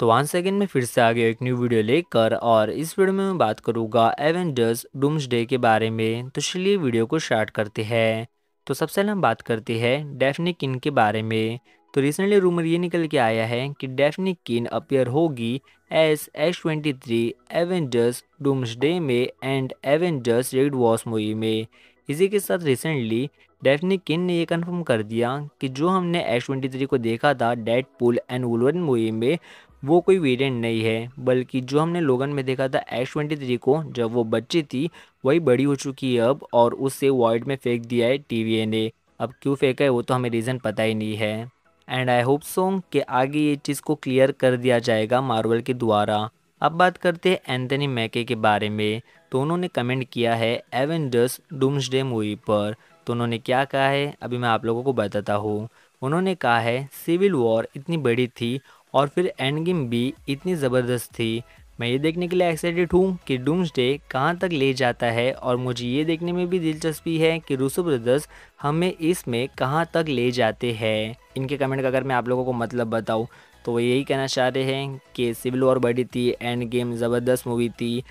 तो one second में फिर से आ गया एक न्यू वीडियो लेकर और इस वीडियो में मैं बात करूँगा एवेंजर्स डे के बारे में तो चलिए वीडियो को स्टार्ट करते हैं तो सबसे पहले हम बात करते हैं डेफनी किन के बारे में तो रिसेंटली रूमर ये निकल के आया है कि डेफनी किन अपियर होगी S S twenty three Avengers day में and Avengers red wars movie में इसी के साथ रिसेंटली डेफनी किन ने यह कन्फर्म कर दिया कि जो हमने एच ट्वेंटी थ्री को देखा था Deadpool and Wolverine movie में वो कोई वेरिएंट नहीं है बल्कि जो हमने लोगन में देखा था एच ट्वेंटी थ्री को जब वो बच्ची थी वही बड़ी हो चुकी है अब और उससे वॉइड में फेंक दिया है टी ने अब क्यों फेंका है वो तो हमें रीज़न पता ही नहीं है एंड आई होप सो कि आगे ये चीज़ को क्लियर कर दिया जाएगा मार्वल के द्वारा अब बात करते हैं एंथनी मैके के बारे में तो उन्होंने कमेंट किया है एवेंजर्स डूम्सडे मूवी पर तो उन्होंने क्या कहा है अभी मैं आप लोगों को बताता हूँ उन्होंने कहा है सिविल वॉर इतनी बड़ी थी और फिर एंड गेम भी इतनी ज़बरदस्त थी मैं ये देखने के लिए एक्साइटेड हूँ कि डूम्सडे कहाँ तक ले जाता है और मुझे ये देखने में भी दिलचस्पी है कि रूसो ब्रदर्स हमें इसमें कहाँ तक ले जाते हैं इनके कमेंट का अगर मैं आप लोगों को मतलब बताऊँ तो वो यही कहना चाह रहे हैं कि सिविल वॉर बड़ी थी एंड गेम ज़बरदस्त मूवी थी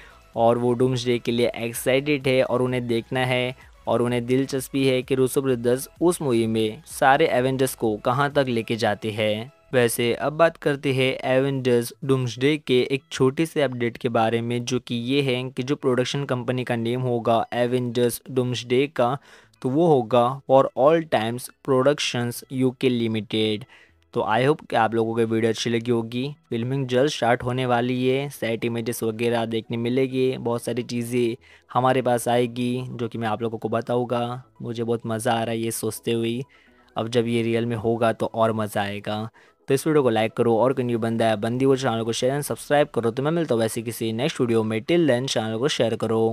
और वो डूम्स डे के लिए एक्साइटेड है और उन्हें देखना है और उन्हें दिलचस्पी है कि रूसो ब्रदर्स उस मूवी में सारे एवेंजर्स को कहाँ तक लेके जाते हैं वैसे अब बात करते हैं एवेंजर्स डे के एक छोटे से अपडेट के बारे में जो कि ये है कि जो प्रोडक्शन कंपनी का नेम होगा एवेंजर्स डे का तो वो होगा for all times productions UK limited तो आई होप कि आप लोगों को वीडियो अच्छी लगी होगी फिल्मिंग जल्द स्टार्ट होने वाली है सेट इमेजेस वगैरह देखने मिलेगी बहुत सारी चीज़ें हमारे पास आएगी जो कि मैं आप लोगों को बताऊँगा मुझे बहुत मज़ा आ रहा है ये सोचते हुए अब जब ये रियल में होगा तो और मज़ा आएगा तो इस वीडियो को लाइक करो और कहीं बंदा है बंदी वो चैनल को शेयर एंड सब्सक्राइब करो तो मैं मिलता हूँ वैसे किसी नेक्स्ट वीडियो में टिल देन चैनल को शेयर करो